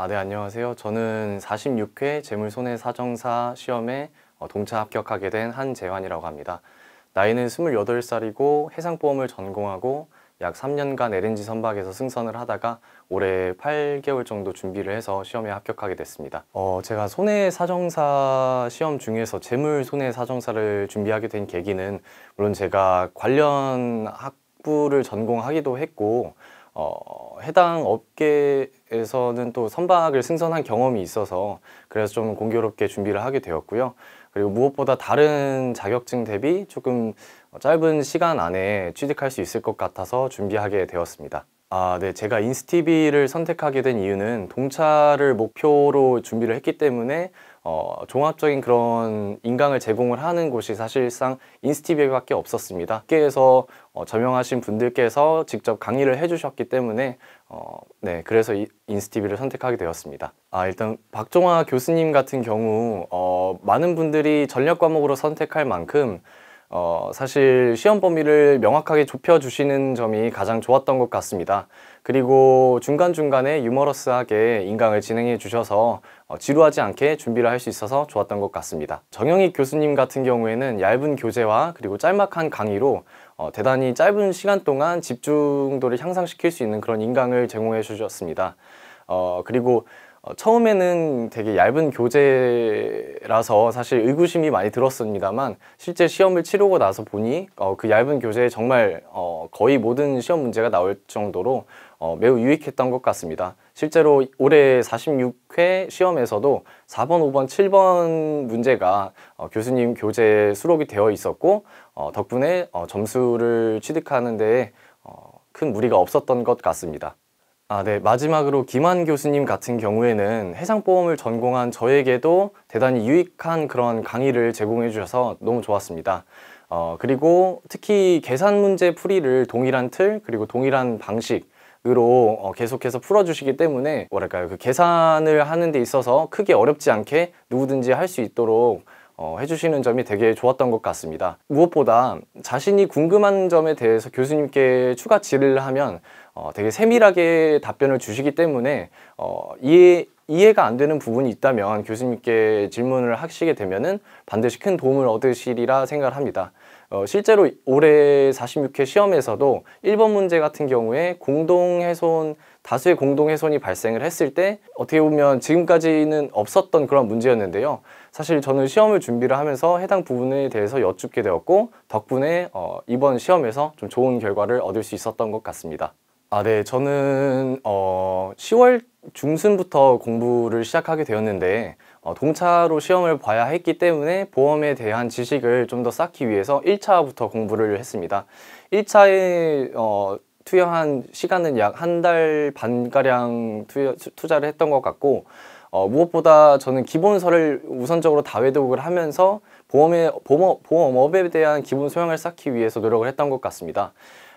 아, 네, 안녕하세요. 저는 46회 재물손해 사정사 시험에 어, 동차 합격하게 된 한재환이라고 합니다. 나이는 28살이고 해상보험을 전공하고 약 3년간 LNG 선박에서 승선을 하다가 올해 8개월 정도 준비를 해서 시험에 합격하게 됐습니다. 어, 제가 손해사정사 시험 중에서 재물 손해사정사를 준비하게 된 계기는 물론 제가 관련 학부를 전공하기도 했고 어, 해당 업계에서는 또 선박을 승선한 경험이 있어서 그래서 좀 공교롭게 준비를 하게 되었고요. 그리고 무엇보다 다른 자격증 대비 조금 짧은 시간 안에 취득할 수 있을 것 같아서 준비하게 되었습니다. 아, 네. 제가 인스티비를 선택하게 된 이유는 동차를 목표로 준비를 했기 때문에 어, 종합적인 그런 인강을 제공을 하는 곳이 사실상 인스티비밖에 없었습니다. 학계에서 어, 저명하신 분들께서 직접 강의를 해주셨기 때문에 어, 네, 그래서 이, 인스티비를 선택하게 되었습니다. 아, 일단 박종화 교수님 같은 경우 어, 많은 분들이 전략 과목으로 선택할 만큼 어, 사실 시험 범위를 명확하게 좁혀주시는 점이 가장 좋았던 것 같습니다. 그리고 중간중간에 유머러스하게 인강을 진행해 주셔서 어, 지루하지 않게 준비를 할 수 있어서 좋았던 것 같습니다. 정영희 교수님 같은 경우에는 얇은 교재와 그리고 짤막한 강의로 어, 대단히 짧은 시간 동안 집중도를 향상시킬 수 있는 그런 인강을 제공해 주셨습니다. 어, 그리고 어, 처음에는 되게 얇은 교재라서 사실 의구심이 많이 들었습니다만 실제 시험을 치르고 나서 보니 어, 그 얇은 교재에 정말 어, 거의 모든 시험 문제가 나올 정도로 어, 매우 유익했던 것 같습니다. 실제로 올해 46회 시험에서도 4번, 5번, 7번 문제가 어, 교수님 교재에 수록이 되어 있었고 어, 덕분에 어, 점수를 취득하는 데큰 어, 무리가 없었던 것 같습니다. 아, 네. 마지막으로 김한 교수님 같은 경우에는 해상보험을 전공한 저에게도 대단히 유익한 그런 강의를 제공해 주셔서 너무 좋았습니다. 어, 그리고 특히 계산 문제 풀이를 동일한 틀, 그리고 동일한 방식, 으로 어, 계속해서 풀어주시기 때문에 뭐랄까요 그 계산을 하는 데 있어서 크게 어렵지 않게 누구든지 할 수 있도록 어, 해주시는 점이 되게 좋았던 것 같습니다. 무엇보다 자신이 궁금한 점에 대해서 교수님께 추가 질의를 하면 어, 되게 세밀하게 답변을 주시기 때문에 어, 이해, 이해가 안 되는 부분이 있다면 교수님께 질문을 하시게 되면 반드시 큰 도움을 얻으시리라 생각 합니다. 어, 실제로 올해 46회 시험에서도 1번 문제 같은 경우에 공동훼손, 다수의 공동훼손이 발생을 했을 때 어떻게 보면 지금까지는 없었던 그런 문제였는데요. 사실 저는 시험을 준비를 하면서 해당 부분에 대해서 여쭙게 되었고 덕분에 어, 이번 시험에서 좀 좋은 결과를 얻을 수 있었던 것 같습니다. 아, 네. 저는 어, 10월 중순부터 공부를 시작하게 되었는데 어, 동차로 시험을 봐야 했기 때문에 보험에 대한 지식을 좀 더 쌓기 위해서 1차부터 공부를 했습니다. 1차에 어, 투여한 시간은 약 한 달 반가량 투여, 투자를 했던 것 같고 어, 무엇보다 저는 기본서를 우선적으로 다 외독을 하면서 보험에, 보험, 보험업에 대한 기본 소양을 쌓기 위해서 노력을 했던 것 같습니다.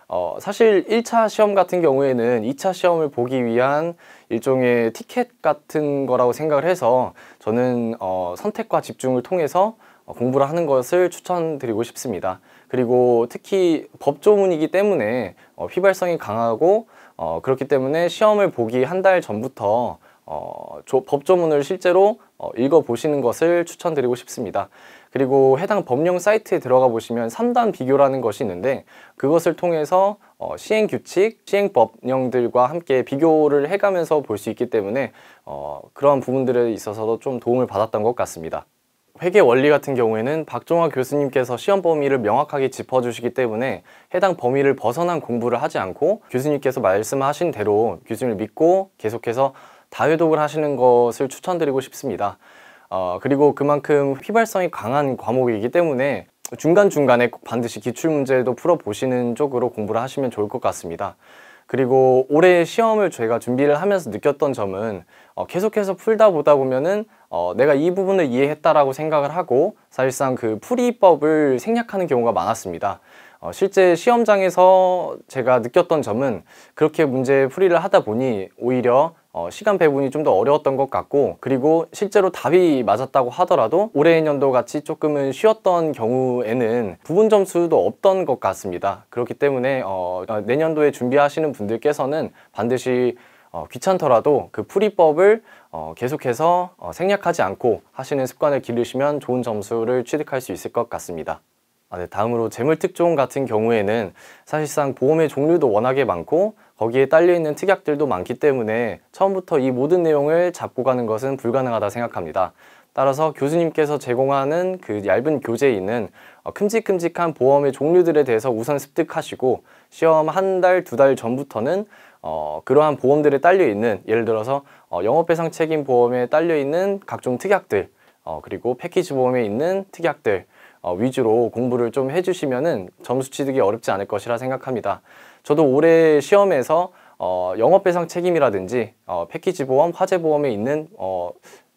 어, 사실 1차 시험 같은 경우에는 2차 시험을 보기 위한 일종의 티켓 같은 거라고 생각을 해서 저는 어, 선택과 집중을 통해서 어, 공부를 하는 것을 추천드리고 싶습니다. 그리고 특히 법조문이기 때문에 어, 휘발성이 강하고 어, 그렇기 때문에 시험을 보기 한 달 전부터 어, 조, 법조문을 실제로 어, 읽어보시는 것을 추천드리고 싶습니다. 그리고 해당 법령 사이트에 들어가 보시면 3단 비교라는 것이 있는데 그것을 통해서 어, 시행 규칙, 시행 법령들과 함께 비교를 해가면서 볼 수 있기 때문에 어, 그러한 부분들에 있어서도 좀 도움을 받았던 것 같습니다. 회계 원리 같은 경우에는 박종화 교수님께서 시험 범위를 명확하게 짚어주시기 때문에 해당 범위를 벗어난 공부를 하지 않고 교수님께서 말씀하신 대로 교수님을 믿고 계속해서 다회독을 하시는 것을 추천드리고 싶습니다. 어, 그리고 그만큼 휘발성이 강한 과목이기 때문에 중간중간에 반드시 기출문제도 풀어보시는 쪽으로 공부를 하시면 좋을 것 같습니다. 그리고 올해 시험을 저희가 준비를 하면서 느꼈던 점은 어, 계속해서 풀다 보다 보면은 어, 내가 이 부분을 이해했다라고 생각을 하고 사실상 그 풀이법을 생략하는 경우가 많았습니다. 어, 실제 시험장에서 제가 느꼈던 점은 그렇게 문제 풀이를 하다 보니 오히려 어, 시간 배분이 좀 더 어려웠던 것 같고 그리고 실제로 답이 맞았다고 하더라도 올해 연도 같이 조금은 쉬었던 경우에는 부분 점수도 없던 것 같습니다 그렇기 때문에 어, 어, 내년도에 준비하시는 분들께서는 반드시 어, 귀찮더라도 그 풀이법을 어, 계속해서 어, 생략하지 않고 하시는 습관을 기르시면 좋은 점수를 취득할 수 있을 것 같습니다. 아, 네, 다음으로 재물특종 같은 경우에는 사실상 보험의 종류도 워낙에 많고 거기에 딸려있는 특약들도 많기 때문에 처음부터 이 모든 내용을 잡고 가는 것은 불가능하다 생각합니다. 따라서 교수님께서 제공하는 그 얇은 교재에는 어, 큼직큼직한 보험의 종류들에 대해서 우선 습득하시고 시험 한 달, 두 달 전부터는 어, 그러한 보험들에 딸려있는 예를 들어서 어, 영업배상 책임 보험에 딸려있는 각종 특약들 어, 그리고 패키지 보험에 있는 특약들 어, 위주로 공부를 좀 해주시면 점수 취득이 어렵지 않을 것이라 생각합니다. 저도 올해 시험에서 어, 영업배상 책임이라든지 어, 패키지 보험, 화재 보험에 있는 어,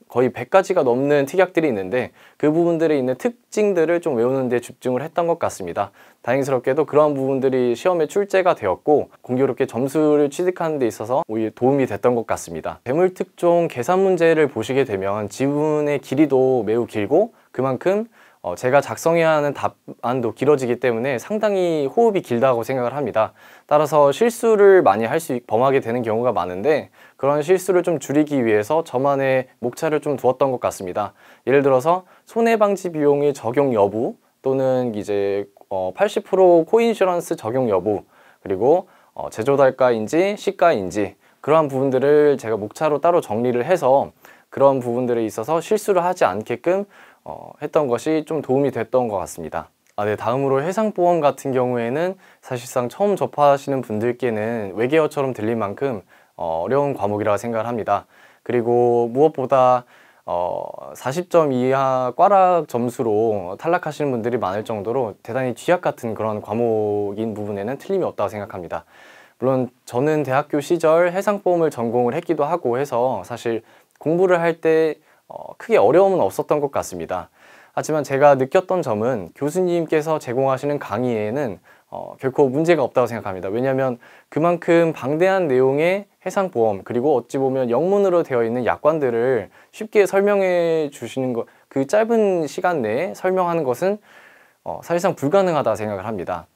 거의 100가지가 넘는 특약들이 있는데 그 부분들에 있는 특징들을 좀 외우는 데 집중을 했던 것 같습니다. 다행스럽게도 그러한 부분들이 시험에 출제가 되었고 공교롭게 점수를 취득하는 데 있어서 오히려 도움이 됐던 것 같습니다. 대물특종 계산 문제를 보시게 되면 지문의 길이도 매우 길고 그만큼 어, 제가 작성해야 하는 답안도 길어지기 때문에 상당히 호흡이 길다고 생각을 합니다. 따라서 실수를 많이 할 수 범하게 되는 경우가 많은데 그런 실수를 좀 줄이기 위해서 저만의 목차를 좀 두었던 것 같습니다. 예를 들어서 손해방지 비용의 적용 여부 또는 이제 어, 80% 코인슈런스 적용 여부 그리고 어, 제조달가인지 시가인지 그러한 부분들을 제가 목차로 따로 정리를 해서 그런 부분들에 있어서 실수를 하지 않게끔 어, 했던 것이 좀 도움이 됐던 것 같습니다. 아, 네, 다음으로 해상보험 같은 경우에는 사실상 처음 접하시는 분들께는 외계어처럼 들릴 만큼 어, 어려운 과목이라 생각을 합니다. 그리고 무엇보다 어, 40점 이하 꽈락 점수로 탈락하시는 분들이 많을 정도로 대단히 쥐약 같은 그런 과목인 부분에는 틀림이 없다고 생각합니다. 물론 저는 대학교 시절 해상보험을 전공을 했기도 하고 해서 사실 공부를 할때 어, 크게 어려움은 없었던 것 같습니다. 하지만 제가 느꼈던 점은 교수님께서 제공하시는 강의에는 어, 결코 문제가 없다고 생각합니다. 왜냐하면 그만큼 방대한 내용의 해상보험 그리고 어찌 보면 영문으로 되어 있는 약관들을 쉽게 설명해 주시는 것, 그 짧은 시간 내에 설명하는 것은 어, 사실상 불가능하다 생각을 합니다.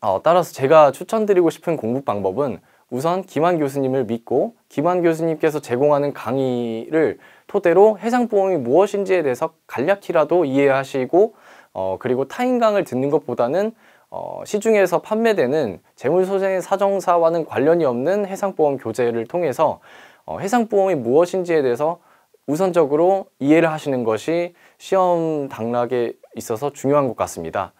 어, 따라서 제가 추천드리고 싶은 공부 방법은 우선 김한 교수님을 믿고 김한 교수님께서 제공하는 강의를 토대로 해상보험이 무엇인지에 대해서 간략히라도 이해하시고 어, 그리고 타인강을 듣는 것보다는 어, 시중에서 판매되는 재물소재의 사정사와는 관련이 없는 해상보험 교재를 통해서 어, 해상보험이 무엇인지에 대해서 우선적으로 이해를 하시는 것이 시험 당락에 있어서 중요한 것 같습니다.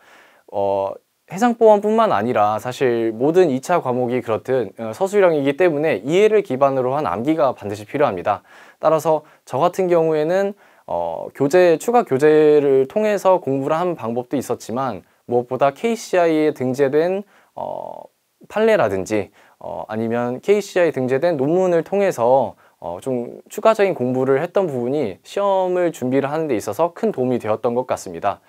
어, 해상보험뿐만 아니라 사실 모든 2차 과목이 그렇듯 어, 서술형이기 때문에 이해를 기반으로 한 암기가 반드시 필요합니다. 따라서 저 같은 경우에는 어, 교재, 추가 교재를 통해서 공부를 한 방법도 있었지만 무엇보다 KCI에 등재된 어, 판례라든지 어, 아니면 KCI 등재된 논문을 통해서 어, 좀 추가적인 공부를 했던 부분이 시험을 준비를 하는 데 있어서 큰 도움이 되었던 것 같습니다.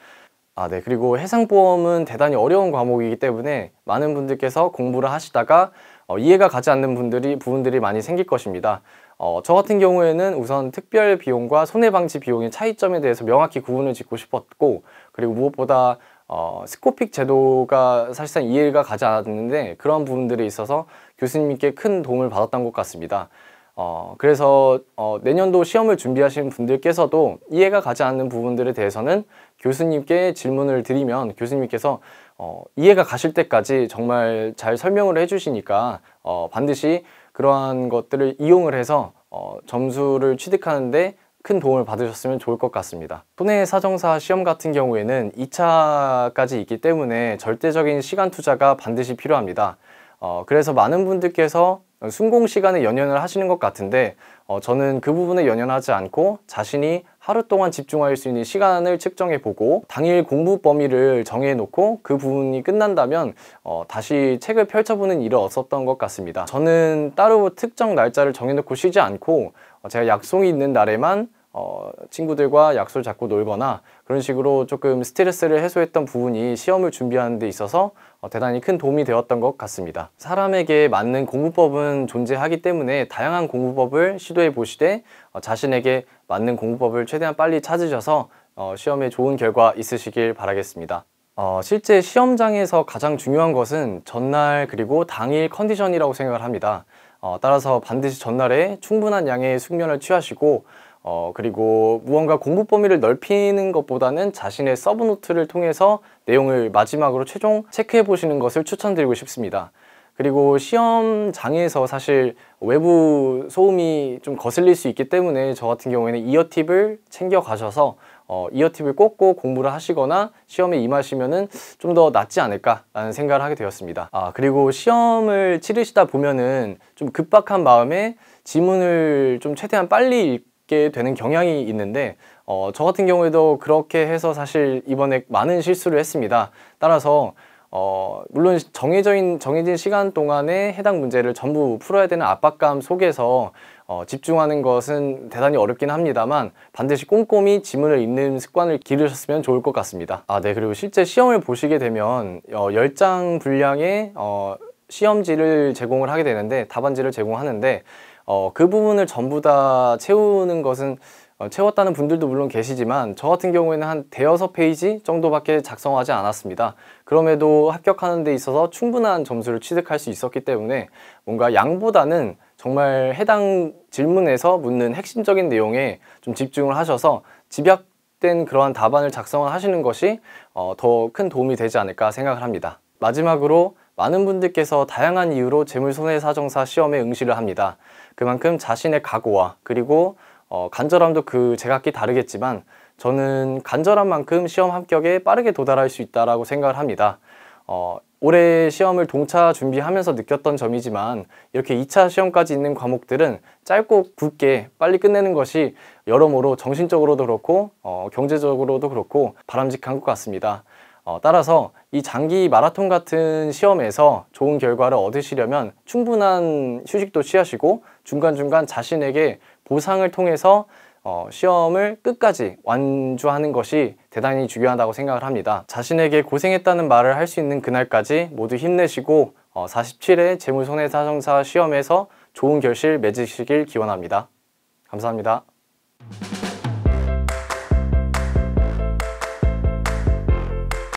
아, 네. 그리고 해상보험은 대단히 어려운 과목이기 때문에 많은 분들께서 공부를 하시다가 어, 이해가 가지 않는 분들이 부분들이 많이 생길 것입니다. 어, 저 같은 경우에는 우선 특별 비용과 손해방지 비용의 차이점에 대해서 명확히 구분을 짓고 싶었고 그리고 무엇보다 어, 스코픽 제도가 사실상 이해가 가지 않았는데 그런 부분들에 있어서 교수님께 큰 도움을 받았던 것 같습니다. 어, 그래서 어, 내년도 시험을 준비하시는 분들께서도 이해가 가지 않는 부분들에 대해서는 교수님께 질문을 드리면 교수님께서 어, 이해가 가실 때까지 정말 잘 설명을 해주시니까 어, 반드시 그러한 것들을 이용을 해서 어, 점수를 취득하는데 큰 도움을 받으셨으면 좋을 것 같습니다. 손해 사정사 시험 같은 경우에는 2차까지 있기 때문에 절대적인 시간 투자가 반드시 필요합니다. 어, 그래서 많은 분들께서 순공 시간에 연연을 하시는 것 같은데 어, 저는 그 부분에 연연하지 않고 자신이 하루 동안 집중할 수 있는 시간을 측정해 보고 당일 공부 범위를 정해 놓고 그 부분이 끝난다면 어, 다시 책을 펼쳐보는 일은 없었던 것 같습니다 저는 따로 특정 날짜를 정해 놓고 쉬지 않고 어, 제가 약속이 있는 날에만 어, 친구들과 약속 을 잡고 놀거나 그런 식으로 조금 스트레스를 해소했던 부분이 시험을 준비하는 데 있어서 어, 대단히 큰 도움이 되었던 것 같습니다. 사람에게 맞는 공부법은 존재하기 때문에 다양한 공부법을 시도해 보시되 어, 자신에게 맞는 공부법을 최대한 빨리 찾으셔서 어, 시험에 좋은 결과 있으시길 바라겠습니다. 어, 실제 시험장에서 가장 중요한 것은 전날 그리고 당일 컨디션이라고 생각을 합니다. 어, 따라서 반드시 전날에 충분한 양의 숙면을 취하시고 어, 그리고 무언가 공부 범위를 넓히는 것보다는 자신의 서브노트를 통해서 내용을 마지막으로 최종 체크해 보시는 것을 추천드리고 싶습니다. 그리고 시험장에서 사실 외부 소음이 좀 거슬릴 수 있기 때문에 저 같은 경우에는 이어팁을 챙겨 가셔서 어, 이어팁을 꽂고 공부를 하시거나 시험에 임하시면은 좀 더 낫지 않을까라는 생각을 하게 되었습니다. 아 그리고 시험을 치르시다 보면은 좀 급박한 마음에 지문을 좀 최대한 빨리 받게 되는 경향이 있는데 어, 저 같은 경우에도 그렇게 해서 사실 이번에 많은 실수를 했습니다. 따라서 어, 물론 정해져 있 정해진 시간 동안에 해당 문제를 전부 풀어야 되는 압박감 속에서 어, 집중하는 것은 대단히 어렵긴 합니다만 반드시 꼼꼼히 지문을 읽는 습관을 기르셨으면 좋을 것 같습니다. 아, 네. 그리고 실제 시험을 보시게 되면 어, 10장 분량의 어, 시험지를 제공을 하게 되는데 답안지를 제공하는데 어, 그 부분을 전부 다 채우는 것은 어, 채웠다는 분들도 물론 계시지만 저 같은 경우에는 한 대여섯 페이지 정도밖에 작성하지 않았습니다. 그럼에도 합격하는 데 있어서 충분한 점수를 취득할 수 있었기 때문에 뭔가 양보다는 정말 해당 질문에서 묻는 핵심적인 내용에 좀 집중을 하셔서 집약된 그러한 답안을 작성을 하시는 것이 어, 더큰 도움이 되지 않을까 생각을 합니다. 마지막으로 많은 분들께서 다양한 이유로 재물손해사정사 시험에 응시를 합니다. 그만큼 자신의 각오와 그리고 어, 간절함도 그 제각기 다르겠지만 저는 간절한 만큼 시험 합격에 빠르게 도달할 수 있다고 라 생각을 합니다. 어, 올해 시험을 동차 준비하면서 느꼈던 점이지만 이렇게 2차 시험까지 있는 과목들은 짧고 굵게 빨리 끝내는 것이 여러모로 정신적으로도 그렇고 어, 경제적으로도 그렇고 바람직한 것 같습니다. 어, 따라서 이 장기 마라톤 같은 시험에서 좋은 결과를 얻으시려면 충분한 휴식도 취하시고 중간중간 자신에게 보상을 통해서 어, 시험을 끝까지 완주하는 것이 대단히 중요하다고 생각을 합니다. 자신에게 고생했다는 말을 할 수 있는 그날까지 모두 힘내시고 어, 47회 재무손해사정사 시험에서 좋은 결실 맺으시길 기원합니다. 감사합니다.